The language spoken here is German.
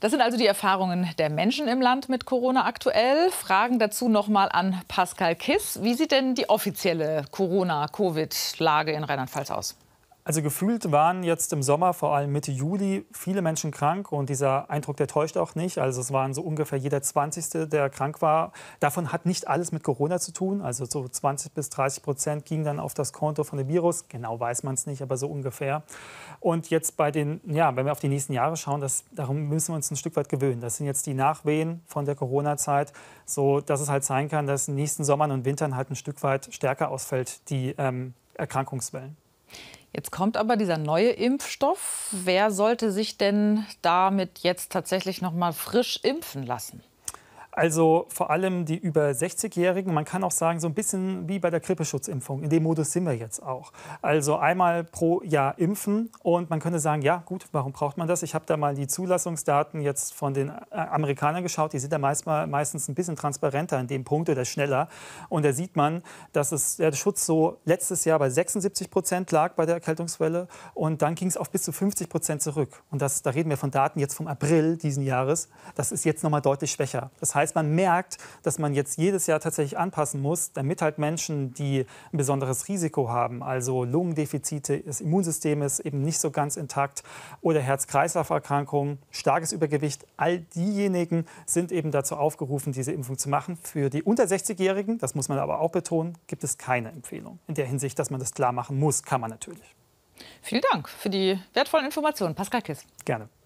Das sind also die Erfahrungen der Menschen im Land mit Corona aktuell. Fragen dazu nochmal an Pascal Kiss. Wie sieht denn die offizielle Corona-Covid-Lage in Rheinland-Pfalz aus? Also gefühlt waren jetzt im Sommer, vor allem Mitte Juli, viele Menschen krank und dieser Eindruck, der täuscht auch nicht. Also es waren so ungefähr jeder 20. der krank war. Davon hat nicht alles mit Corona zu tun. Also so 20 bis 30 Prozent ging dann auf das Konto von dem Virus. Genau weiß man es nicht, aber so ungefähr. Und jetzt bei den, ja, wenn wir auf die nächsten Jahre schauen, das, darum müssen wir uns ein Stück weit gewöhnen. Das sind jetzt die Nachwehen von der Corona-Zeit, so dass es halt sein kann, dass in den nächsten Sommern und Wintern halt ein Stück weit stärker ausfällt, die ähm, Erkrankungswellen. Jetzt kommt aber dieser neue Impfstoff. Wer sollte sich denn damit jetzt tatsächlich noch mal frisch impfen lassen? Also vor allem die über 60-Jährigen, man kann auch sagen, so ein bisschen wie bei der Grippeschutzimpfung. In dem Modus sind wir jetzt auch. Also einmal pro Jahr impfen und man könnte sagen, ja gut, warum braucht man das? Ich habe da mal die Zulassungsdaten jetzt von den äh, Amerikanern geschaut, die sind da meist mal, meistens ein bisschen transparenter in dem Punkt oder schneller. Und da sieht man, dass es, der Schutz so letztes Jahr bei 76 Prozent lag bei der Erkältungswelle und dann ging es auf bis zu 50 Prozent zurück. Und das, da reden wir von Daten jetzt vom April diesen Jahres. Das ist jetzt nochmal deutlich schwächer. Das heißt, heißt, man merkt, dass man jetzt jedes Jahr tatsächlich anpassen muss, damit halt Menschen, die ein besonderes Risiko haben, also Lungendefizite, das Immunsystem ist eben nicht so ganz intakt oder Herz-Kreislauf-Erkrankungen, starkes Übergewicht, all diejenigen sind eben dazu aufgerufen, diese Impfung zu machen. Für die unter 60-Jährigen, das muss man aber auch betonen, gibt es keine Empfehlung. In der Hinsicht, dass man das klar machen muss, kann man natürlich. Vielen Dank für die wertvollen Informationen, Pascal Kiss. Gerne.